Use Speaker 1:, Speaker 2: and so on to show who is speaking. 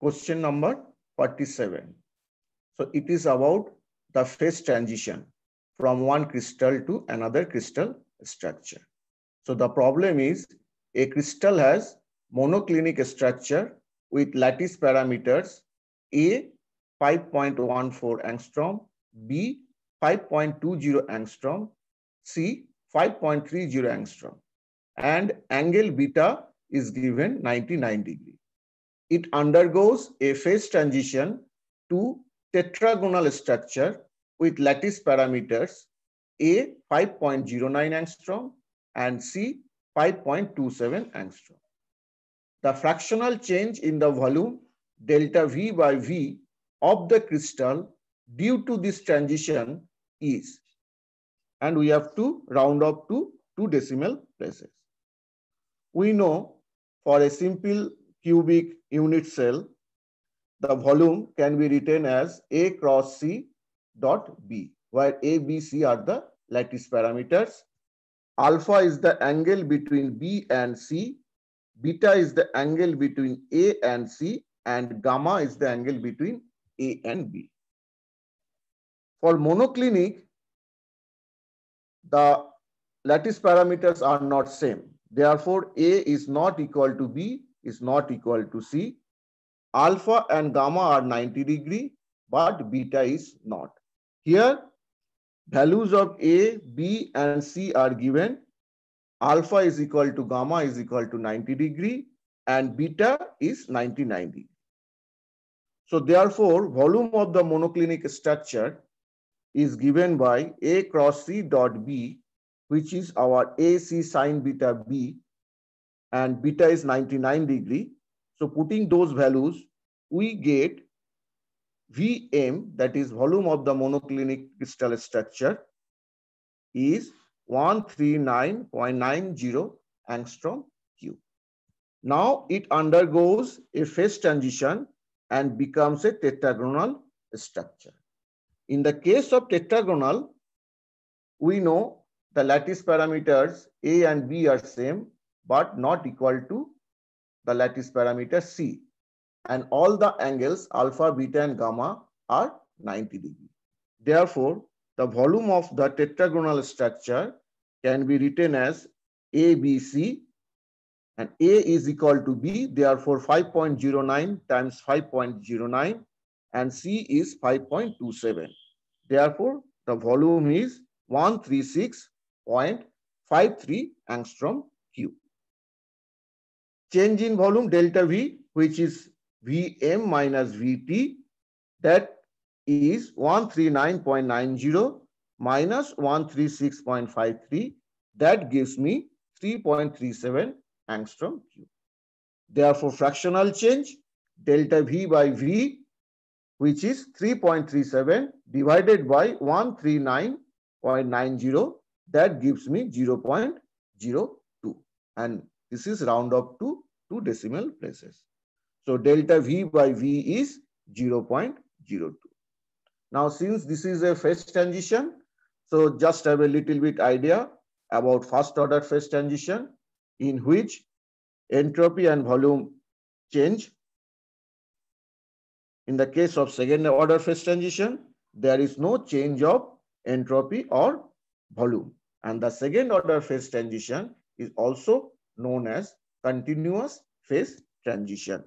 Speaker 1: question number 47. So it is about the phase transition from one crystal to another crystal structure. So the problem is a crystal has monoclinic structure with lattice parameters A 5.14 angstrom, B 5.20 angstrom, C 5.30 angstrom and angle beta is given 99 degree it undergoes a phase transition to tetragonal structure with lattice parameters A 5.09 angstrom and C 5.27 angstrom. The fractional change in the volume delta V by V of the crystal due to this transition is, and we have to round up to two decimal places. We know for a simple cubic unit cell, the volume can be written as A cross C dot B, where A, B, C are the lattice parameters. Alpha is the angle between B and C. Beta is the angle between A and C. And gamma is the angle between A and B. For monoclinic, the lattice parameters are not same. Therefore, A is not equal to B is not equal to C. Alpha and gamma are 90 degree, but beta is not. Here, values of A, B, and C are given. Alpha is equal to gamma is equal to 90 degree, and beta is 90 90. So therefore, volume of the monoclinic structure is given by A cross C dot B, which is our AC sine beta B and beta is 99 degree. So putting those values, we get Vm, that is volume of the monoclinic crystal structure, is 139.90 angstrom cube. Now it undergoes a phase transition and becomes a tetragonal structure. In the case of tetragonal, we know the lattice parameters A and B are same but not equal to the lattice parameter C. And all the angles alpha, beta, and gamma are 90 degree. Therefore, the volume of the tetragonal structure can be written as ABC and A is equal to B, therefore 5.09 times 5.09 and C is 5.27. Therefore, the volume is 136.53 angstrom cube change in volume delta V, which is Vm minus Vt, that is 139.90 minus 136.53. That gives me 3.37 angstrom cube. Therefore, fractional change delta V by V, which is 3.37 divided by 139.90, that gives me 0.02. And this is round up to to decimal places. So delta V by V is 0 0.02. Now, since this is a phase transition, so just have a little bit idea about first order phase transition in which entropy and volume change. In the case of second order phase transition, there is no change of entropy or volume. And the second order phase transition is also known as continuous phase transition.